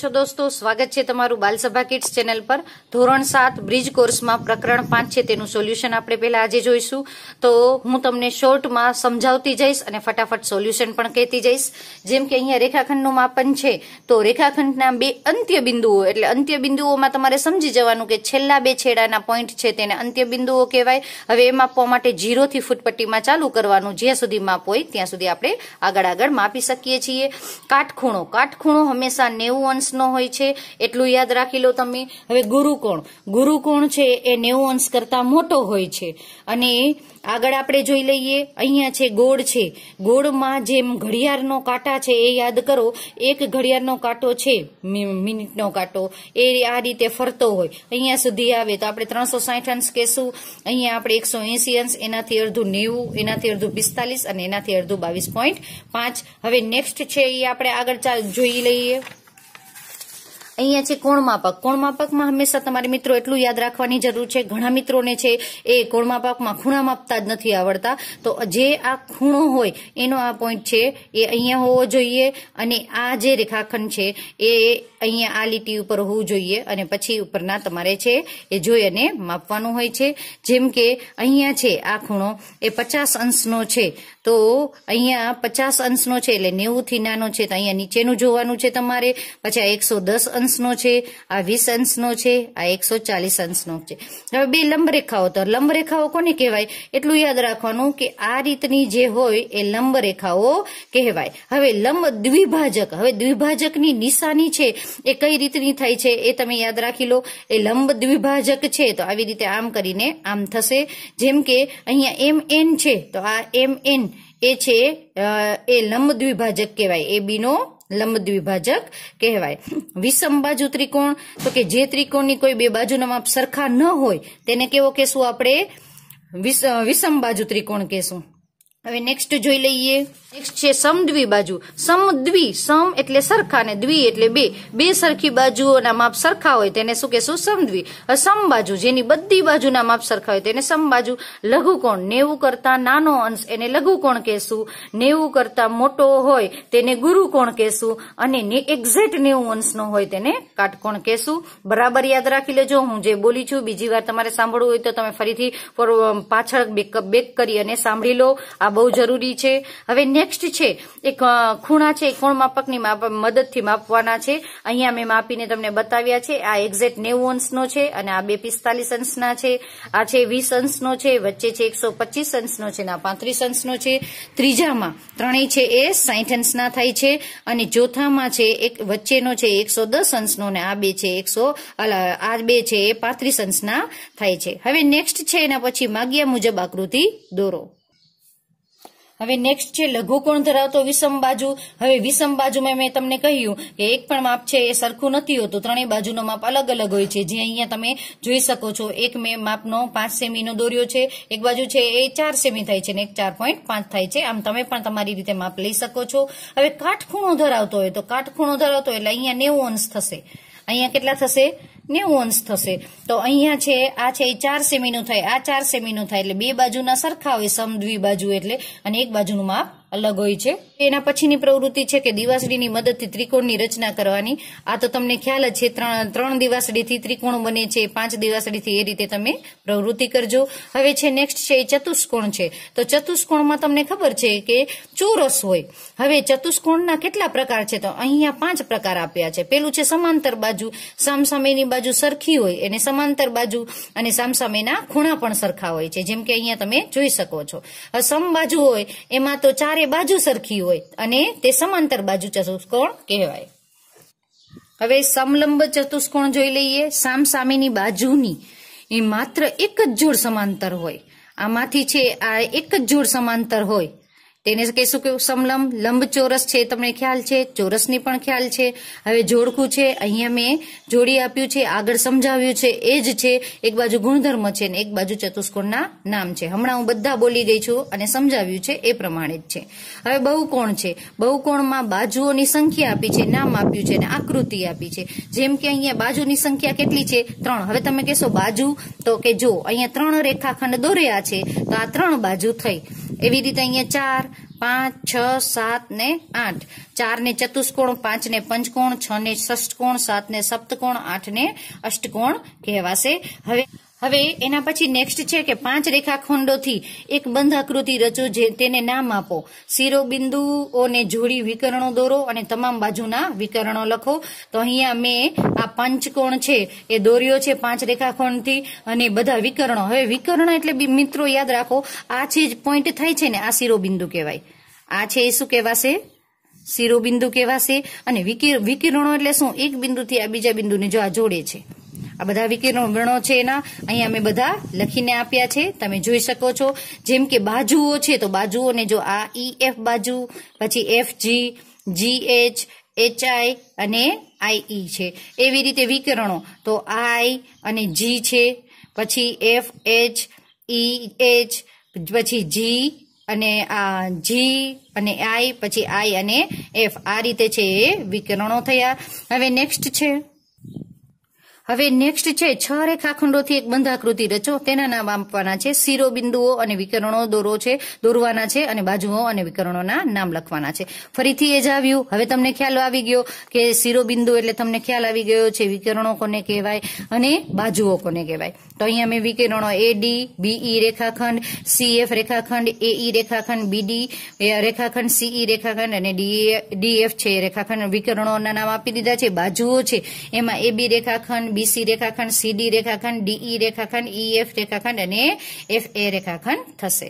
છો દોસ્તો સ્વાગત છે તમારું બાલસભા કિડ્સ ચેનલ પર ધોરણ સાત બ્રિજ કોર્સમાં પ્રકરણ પાંચ છે તેનું સોલ્યુશન આપણે પહેલા આજે જોઈશું તો હું તમને શોર્ટમાં સમજાવતી જઈશ અને ફટાફટ સોલ્યુશન પણ કહેતી જઈશ જેમ કે અહીંયા રેખાખંડનું માપન છે તો રેખાખંડના બે અંત્ય બિંદુઓ એટલે અંત્ય બિંદુઓમાં તમારે સમજી જવાનું કે છેલ્લા બે છેડાના પોઈન્ટ છે તેને અંત્ય બિંદુઓ કહેવાય હવે એ માપવા માટે ઝીરોથી ફૂટપટ્ટીમાં ચાલુ કરવાનું જ્યાં સુધી માપ હોય ત્યાં સુધી આપણે આગળ આગળ માપી શકીએ છીએ કાટખૂણો કાટખૂણો હંમેશા નેવું અંશ નો હોય છે એટલું યાદ રાખી લો તમે હવે ગુરુકોણ ગુરુકોણ છે એ નેવું અંશ કરતા મોટો હોય છે અને આગળ આપણે જોઈ લઈએ અહીંયા છે ગોળ છે ગોળમાં જેમ ઘડિયાળનો કાંટા છે એ યાદ કરો એક ઘડિયાળનો કાંટો છે મિનિટનો કાંટો એ આ રીતે ફરતો હોય અહીંયા સુધી આવે તો આપણે ત્રણસો સાઠ અંશ કહેશું અહીંયા આપણે એકસો એસી અંશ એનાથી અડધું નેવું એનાથી અડધું પિસ્તાલીસ અને એનાથી અડધું બાવીસ પોઈન્ટ પાંચ હવે નેક્સ્ટ છે એ આપણે આગળ જોઈ લઈએ અહીંયા છે કોણ માપક કોણ માપકમાં હંમેશા તમારે મિત્રો એટલું યાદ રાખવાની જરૂર છે ઘણા મિત્રોને છે એ કોણ માપકમાં ખૂણા માપતા જ નથી આવડતા તો જે આ ખૂણો હોય એનો આ પોઈન્ટ છે એ અહીંયા હોવો જોઈએ અને આ જે રેખાખંડ છે એ અહીંયા આ લીટી ઉપર હોવું જોઈએ અને પછી ઉપરના તમારે છે એ જોઈ અને માપવાનું હોય છે જેમ કે અહીંયા છે આ ખૂણો એ પચાસ અંશનો છે તો અહીંયા પચાસ અંશનો છે એટલે નેવુંથી નાનો છે તો અહીંયા નીચેનું જોવાનું છે તમારે પછી આ એકસો દસ અંશનો છે આ વીસ અંશનો છે આ એકસો ચાલીસ અંશનો છે હવે બે લંબરેખાઓ તો લંબરેખાઓ કોને કહેવાય એટલું યાદ રાખવાનું કે આ રીતની જે હોય એ લંબરેખાઓ કહેવાય હવે લંબ દ્વિભાજક હવે દ્વિભાજકની નિશાની છે એ કઈ રીતની થાય છે એ તમે યાદ રાખી લો એ લંબ દ્વિભાજક છે તો આવી રીતે આમ કરીને આમ થશે જેમ કે અહીંયા એમ એન છે તો આ એમ એન એ છે એ લંબ દ્વિભાજક કહેવાય એ બીનો લંબ દ્વિભાજક કહેવાય વિષમ બાજુ ત્રિકોણ તો કે જે ત્રિકોણની કોઈ બે બાજુના માપ સરખા ન હોય તેને કેવો કહેશું આપણે વિષમ બાજુ ત્રિકોણ કહેશું હવે નેક્સ્ટ જોઈ લઈએ નેક્સ્ટ છે સમદ્વી બાજુ સમદ્વી સમ એટલે સરખા ને દ્વિ એટલે બે બે સરખી બાજુઓના માપ સરખા હોય તેને શું કહેશું સમદ્વી સમ બાજુ જેની બધી બાજુના માપ સરખા હોય તેને સમબાજુ લઘુકોણ નેવું કરતા નાનો અંશ એને લઘુકોણ કહેશું નેવું કરતા મોટો હોય તેને ગુરુકોણ કહેશું અને એક્ઝેક્ટ નેવું અંશનો હોય તેને કાટકોણ કહેશું બરાબર યાદ રાખી લેજો હું જે બોલી છું બીજી વાર તમારે સાંભળવું હોય તો તમે ફરીથી પાછળ બેક કરી અને સાંભળી લો આ બહુ જરૂરી છે હવે નેક્સ્ટ છે એક ખૂણા છે ખૂણ માપકની મદદથી માપવાના છે અહીંયા મેં માપીને તમને બતાવ્યા છે આ એક્ઝેક્ટ નેવું અંશનો છે અને આ બે પિસ્તાલીસ અંશના છે આ છે વીસ અંશનો છે વચ્ચે છે એકસો પચીસ અંશનો છે આ પાંત્રીસ અંશનો છે ત્રીજામાં ત્રણેય છે એ સાઠ અંશના થાય છે અને ચોથામાં છે એક વચ્ચેનો છે એકસો દસ અંશનો ને આ બે છે એકસો આ બે છે એ પાંત્રીસ અંશના થાય છે હવે નેક્સ્ટ છે એના પછી માગ્યા મુજબ આકૃતિ દોરો હવે નેક્સ્ટ છે લઘુકોણ ધરાવતો વિષમ બાજુ હવે વિષમ બાજુમાં મેં તમને કહ્યું કે એક પણ માપ છે એ સરખું નથી હોતું ત્રણેય બાજુનો માપ અલગ અલગ હોય છે જે અહીંયા તમે જોઈ શકો છો એક મેં માપનો પાંચ સેમીનો દોર્યો છે એક બાજુ છે એ ચાર સેમી થાય છે ને એક ચાર પોઈન્ટ પાંચ થાય છે આમ તમે પણ તમારી રીતે માપ લઈ શકો છો હવે કાટખૂણો ધરાવતો હોય તો કાટખૂણો ધરાવતો એટલે અહીંયા નેવું અંશ થશે અહીંયા કેટલા થશે નેવું અંશ થશે તો અહીંયા છે આ છે એ ચાર સેમીનું થાય આ ચાર સેમીનું થાય એટલે બે બાજુના સરખા હોય સમદ્વિ બાજુ એટલે અને એક બાજુનું માપ અલગ હોય છે એના પછીની પ્રવૃત્તિ છે કે દિવાસળીની મદદથી ત્રિકોણની રચના કરવાની આ તો તમને ખ્યાલ જ છે ત્રણ ત્રણ દિવાસળીથી ત્રિકોણ બને છે પાંચ દિવાસળીથી એ રીતે તમે પ્રવૃત્તિ કરજો હવે છે નેક્સ્ટ છે એ ચતુષ્કોણ છે તો ચતુષ્કોણમાં તમને ખબર છે કે ચોરસ હોય હવે ચતુષ્કોણના કેટલા પ્રકાર છે તો અહીંયા પાંચ પ્રકાર આપ્યા છે પેલું છે સમાંતર બાજુ સામસામેની બાજુ સરખી હોય એને સમાંતર બાજુ અને સામસામેના ખૂણા પણ સરખા હોય છે જેમ કે અહીંયા તમે જોઈ શકો છો સમ બાજુ હોય એમાં તો ચાર ચારે બાજુ સરખી હોય અને તે સમાંતર બાજુ ચતુષ્કોણ કહેવાય હવે સમલંબ ચતુષ્કોણ જોઈ લઈએ સામ સામેની બાજુની એ માત્ર એક જ જોડ સમાંતર હોય આમાંથી છે આ એક જ જોડ સમાંતર હોય તેને કહીશું કે સમલંબ લંબચોરસ છે તમને ખ્યાલ છે ચોરસની પણ ખ્યાલ છે હવે જોડખું છે અહીંયા મેં જોડી આપ્યું છે આગળ સમજાવ્યું છે એ જ છે એક બાજુ ગુણધર્મ છે ને એક બાજુ ચતુષ્કોણના નામ છે હમણાં હું બધા બોલી ગઈ છું અને સમજાવ્યું છે એ પ્રમાણે જ છે હવે બહુકોણ છે બહુકોણમાં બાજુઓની સંખ્યા આપી છે નામ આપ્યું છે અને આકૃતિ આપી છે જેમ કે અહીંયા બાજુની સંખ્યા કેટલી છે ત્રણ હવે તમે કહેશો બાજુ તો કે જો અહીંયા ત્રણ રેખાખંડ દોર્યા છે તો આ ત્રણ બાજુ થઈ એવી રીતે અહીંયા ચાર પાંચ છ સાત ને આઠ ચાર ને ચતુષ્કોણ પાંચ ને પંચકોણ છ ને ષષ્ટકોણ સાત ને સપ્તકોણ આઠ ને અષ્ટકોણ કહેવાશે હવે હવે એના પછી નેક્સ્ટ છે કે પાંચ રેખાખંડોથી એક બંધ આકૃતિ રચો જે તેને નામ આપો શિરોબિંદુઓને જોડી વિકર્ણો દોરો અને તમામ બાજુના વિકર્ણો લખો તો અહીંયા મેં આ પંચકોણ છે એ દોર્યો છે પાંચ રેખાખંડથી અને બધા વિકરણો હવે વિકર્ણ એટલે મિત્રો યાદ રાખો આ છે જ પોઈન્ટ થાય છે ને આ શિરોબિંદુ કહેવાય આ છે એ શું કહેવાશે શિરોબિંદુ કહેવાશે અને વિકિરણો એટલે શું એક બિંદુથી આ બીજા બિંદુને જો આ જોડે છે આ બધા વિકર્ણો છે એના અહીંયા અમે બધા લખીને આપ્યા છે તમે જોઈ શકો છો જેમ કે બાજુઓ છે તો બાજુઓને જો આ ઈ એફ બાજુ પછી F G G H H I અને આઈઈ છે એવી રીતે વિકિરણો તો આઈ અને જી છે પછી એફ એચ ઈ એચ પછી જી અને આ જી અને આઈ પછી આઈ અને એફ આ રીતે છે એ વિકિરણો થયા હવે નેક્સ્ટ છે હવે નેક્સ્ટ છે છ રેખાખંડોથી એક બંધાકૃતિ રચો તેના નામ આપવાના છે શિરોબિંદુઓ અને વિકરણો દોરો છે દોરવાના છે અને બાજુઓ અને વિકરણોના નામ લખવાના છે ફરીથી એ જ આવ્યું હવે તમને ખ્યાલ આવી ગયો કે શિરોબિંદુ એટલે તમને ખ્યાલ આવી ગયો છે વિકરણો કોને કહેવાય અને બાજુઓ કોને કહેવાય તો અહીંયા મેં વિકિરણો એ ડી બીઈ e રેખાખંડ સીએફ રેખાખંડ એઈ e રેખાખંડ બીડી રેખાખંડ સીઈ e રેખાખંડ અને ડીએફ છે રેખાખંડ વિકરણોના નામ આપી દીધા છે બાજુઓ છે એમાં એબી રેખાખંડ બીસી રેખાખંડ સીડી રેખાખંડ ડીઈ e રેખાખંડ ઈએફ e રેખાખંડ અને એફ એ રેખાખંડ થશે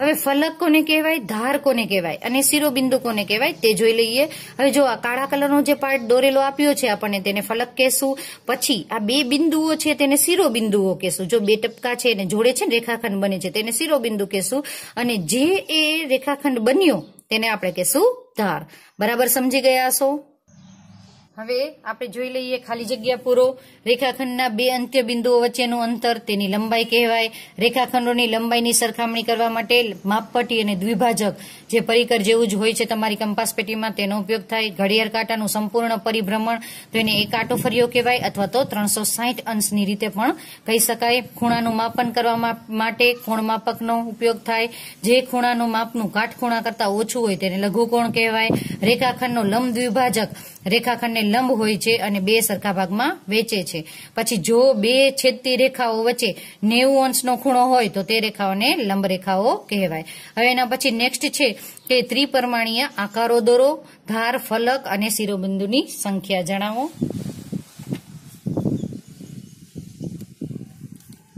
હવે ફલક કોને કહેવાય ધાર કોને કહેવાય અને શિરોબિંદુ કોને કહેવાય તે જોઈ લઈએ હવે જો આ કાળા કલરનો જે પાર્ટ દોરેલો આપ્યો છે આપણને તેને ફલક કહેશું પછી આ બે બિંદુઓ છે તેને શિરોબિંદુઓ કહેશું જો બે ટપકા છે એને જોડે છે રેખાખંડ બને છે તેને શિરોબિંદુ કહેશું અને જે એ રેખાખંડ બન્યો તેને આપણે કહેશું ધાર બરાબર સમજી ગયા છો હવે આપણે જોઈ લઈએ ખાલી જગ્યા પૂરો રેખાખંડના બે અંત્ય બિંદુઓ વચ્ચેનું અંતર તેની લંબાઈ કહેવાય રેખાખંડોની લંબાઈની સરખામણી કરવા માટે માપપટ્ટી અને દ્વિભાજક જે પરિકર જેવું જ હોય છે તમારી કંપાસપેટીમાં તેનો ઉપયોગ થાય ઘડિયાળ કાંટાનું સંપૂર્ણ પરિભ્રમણ તો એને એક આટો ફર્યો કહેવાય અથવા તો ત્રણસો અંશની રીતે પણ કહી શકાય ખૂણાનું માપન કરવા માટે ખૂણ માપકનો ઉપયોગ થાય જે ખૂણાનું માપનું કાટખૂણા કરતાં ઓછું હોય તેને લઘુકોણ કહેવાય રેખાખંડનો લંબ દ્વિભાજક રેખાખંડને લંબ હોય છે અને બે સરખા ભાગમાં વેચે છે પછી જો બે છેદતી રેખાઓ વચ્ચે નેવું અંશનો ખૂણો હોય તો તે રેખાઓને લંબ રેખાઓ કહેવાય હવે એના પછી નેક્સ્ટ છે કે ત્રિપરમાણીય આકારો દોરો ધાર ફલક અને શિરોબિંદુની સંખ્યા જણાવો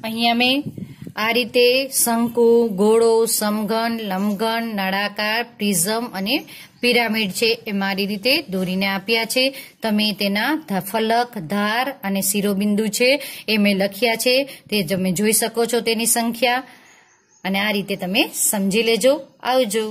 અહીંયા મેં આ રીતે શંકુ ગોળો સમઘન લંબઘન નળાકાર પ્રિઝમ અને પિરામિડ છે એ મારી રીતે દોરીને આપ્યા છે તમે તેના ફલક ધાર અને શિરોબિંદુ છે એ મેં લખ્યા છે તે તમે જોઈ શકો છો તેની સંખ્યા અને આ રીતે તમે સમજી લેજો આવજો